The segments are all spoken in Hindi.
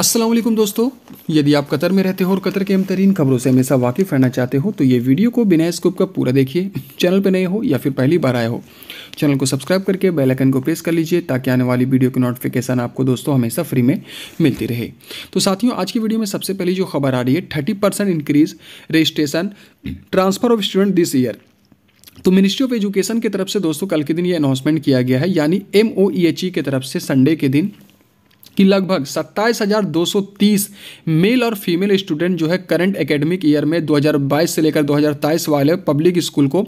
असलम दोस्तों यदि आप कतर में रहते हो और कतर के अहम तरीन खबरों से हमेशा वाकिफ़ रहना चाहते हो तो ये वीडियो को बिना स्कोप का पूरा देखिए चैनल पर नए हो या फिर पहली बार आए हो चैनल को सब्सक्राइब करके बेल आइकन को प्रेस कर लीजिए ताकि आने वाली वीडियो की नोटिफिकेशन आपको दोस्तों हमेशा फ्री में मिलती रहे तो साथियों आज की वीडियो में सबसे पहली जो खबर आ रही है thirty percent increase registration transfer of student this year तो मिनिस्ट्री ऑफ एजुकेशन की तरफ से दोस्तों कल के दिन ये अनाउंसमेंट किया गया है यानी एम e e की तरफ से संडे के दिन कि लगभग 27,230 मेल और फीमेल स्टूडेंट जो है करंट एकेडमिक ईयर में 2022 से लेकर 2023 वाले पब्लिक स्कूल को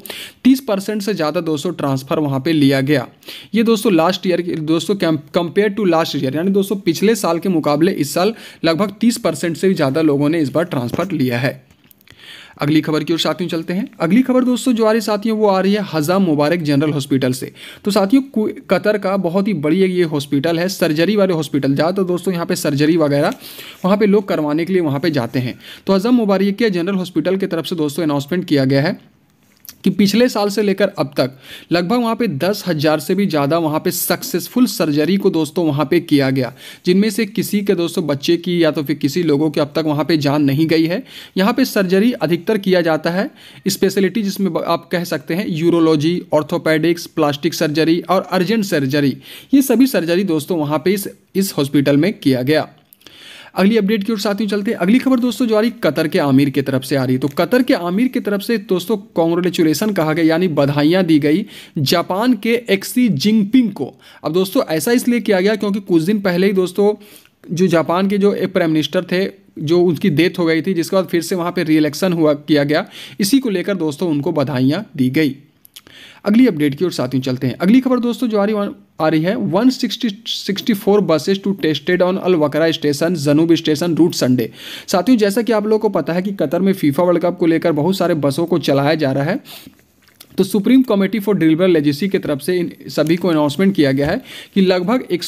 30 परसेंट से ज़्यादा दोस्तों ट्रांसफ़र वहाँ पे लिया गया ये दोस्तों लास्ट ईयर दोस्तों कंपेयर टू लास्ट ईयर यानी दोस्तों पिछले साल के मुकाबले इस साल लगभग तीस से भी ज़्यादा लोगों ने इस बार ट्रांसफ़र लिया है अगली खबर की ओर साथियों चलते हैं अगली खबर दोस्तों जो आ रही साथियों वो आ रही है हजाम मुबारक जनरल हॉस्पिटल से तो साथियों कतर का बहुत ही बड़ी ये हॉस्पिटल है सर्जरी वाले हॉस्पिटल जहाँ तो दोस्तों यहाँ पे सर्जरी वगैरह वहाँ पे लोग करवाने के लिए वहाँ पर जाते हैं तो हजाम मुबारक के जनरल हॉस्पिटल की तरफ से दोस्तों अनाउंसमेंट किया गया है कि पिछले साल से लेकर अब तक लगभग वहाँ पे दस हज़ार से भी ज़्यादा वहाँ पे सक्सेसफुल सर्जरी को दोस्तों वहाँ पे किया गया जिनमें से किसी के दोस्तों बच्चे की या तो फिर किसी लोगों की अब तक वहाँ पे जान नहीं गई है यहाँ पे सर्जरी अधिकतर किया जाता है स्पेशलिटी जिसमें आप कह सकते हैं यूरोलॉजी ऑर्थोपेडिक्स प्लास्टिक सर्जरी और अर्जेंट सर्जरी ये सभी सर्जरी दोस्तों वहाँ पर इस हॉस्पिटल में किया गया अगली अपडेट की ओर साथ ही चलते अगली खबर दोस्तों जो आ रही कतर के आमिर की तरफ से आ रही तो कतर के आमिर की तरफ से दोस्तों कॉन्ग्रेचुलेसन कहा गया यानी बधाइयाँ दी गई जापान के एक्सी जिंगपिंग को अब दोस्तों ऐसा इसलिए किया गया क्योंकि कुछ दिन पहले ही दोस्तों जो जापान के जो प्राइम मिनिस्टर थे जो उनकी डेथ हो गई थी जिसके बाद फिर से वहाँ पर रिएलेक्शन हुआ किया गया इसी को लेकर दोस्तों उनको बधाइयाँ दी गई अगली अपडेट की ओर साथियों चलते हैं अगली खबर दोस्तों जो आ रही आ रही है 164 buses to tested on Al Wakra station Janoub station route Sunday साथियों जैसा कि आप लोगों को पता है कि कतर में फीफा वर्ल्ड कप को लेकर बहुत सारे बसों को चलाया जा रहा है तो supreme committee for deliver legacy की तरफ से इन सभी को अनाउंसमेंट किया गया है कि लगभग एक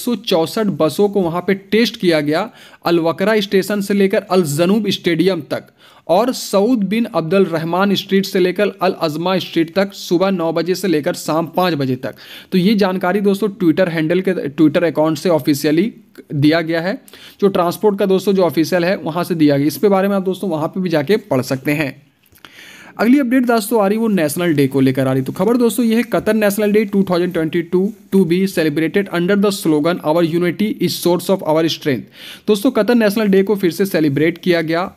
बसों को वहाँ पर टेस्ट किया गया अलवकरा स्टेशन से लेकर अल जनूब स्टेडियम तक और Saud bin Abdul Rahman street से लेकर अल अजमा स्ट्रीट तक सुबह नौ बजे से लेकर शाम पाँच बजे तक तो ये जानकारी दोस्तों ट्विटर हैंडल के ट्विटर अकाउंट से ऑफिशियली दिया गया है जो ट्रांसपोर्ट का दोस्तों जो ऑफिशियल है वहाँ से दिया गया इसके बारे में आप दोस्तों वहाँ पर भी जाके पढ़ सकते हैं अगली अपडेट दोस्तों आ रही वो नेशनल डे को लेकर आ रही तो खबर दोस्तों ये है Qatar national day 2022 to be celebrated under the slogan our unity is source of our strength दोस्तों कतर नेशनल डे को फिर से सेलिब्रेट किया गया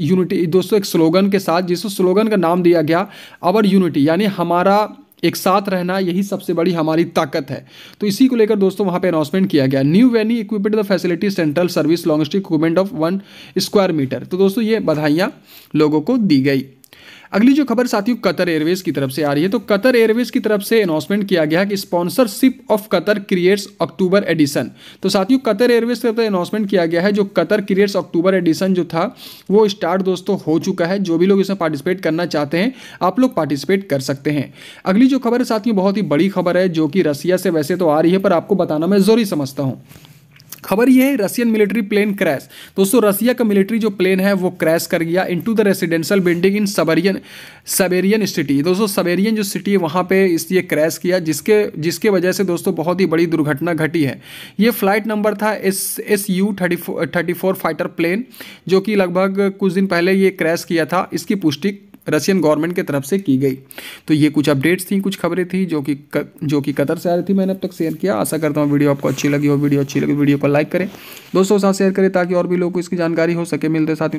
यूनिटी दोस्तों एक स्लोगन के साथ जिस स्लोगन का नाम दिया गया आवर यूनिटी यानी हमारा एक साथ रहना यही सबसे बड़ी हमारी ताकत है तो इसी को लेकर दोस्तों वहाँ पे अनाउंसमेंट किया गया न्यू वैनी equipment the facility central service logistic equipment of one square metre तो दोस्तों ये बधाइयाँ लोगों को दी गई अगली जो खबर साथियों कतर एयरवेज की तरफ से आ रही है तो कतर एयरवेज की तरफ से अनाउंसमेंट किया गया है कि sponsorship of Qatar creates October edition तो साथियों कतर एयरवेज की तरफ से अनाउंसमेंट किया गया है जो कतर क्रिएट्स अक्टूबर एडिशन जो था वो स्टार्ट दोस्तों हो चुका है जो भी लोग इसमें पार्टिसिपेट करना चाहते हैं आप लोग पार्टिसिपेट कर सकते हैं अगली जो खबर है साथियों बहुत ही बड़ी खबर है जो कि रसिया से वैसे तो आ रही है पर आपको बताना मैं जरूरी समझता हूँ खबर ये है रशियन मिलिट्री प्लेन क्रैश दोस्तों रसिया का मिलिट्री जो प्लेन है वो क्रैश कर गया into the residential building in Siberian Siberian city दोस्तों सबेरियन जो सिटी है वहाँ पे इसलिए क्रैश किया जिसके जिसके वजह से दोस्तों बहुत ही बड़ी दुर्घटना घटी है ये फ्लाइट नंबर था S S U thirty fighter plane जो कि लगभग कुछ दिन पहले ये क्रैश किया था इसकी पुष्टि रशियन गवर्नमेंट की तरफ से की गई तो ये कुछ अपडेट्स थी कुछ खबरें थी जो कि जो कि कतर से आ रही थी मैंने अब तक शेयर किया आशा करता हूँ वीडियो आपको अच्छी लगी हो वीडियो अच्छी लगी वीडियो को लाइक करें दोस्तों के साथ शेयर करें ताकि और भी लोगों को इसकी जानकारी हो सके मिलते साथ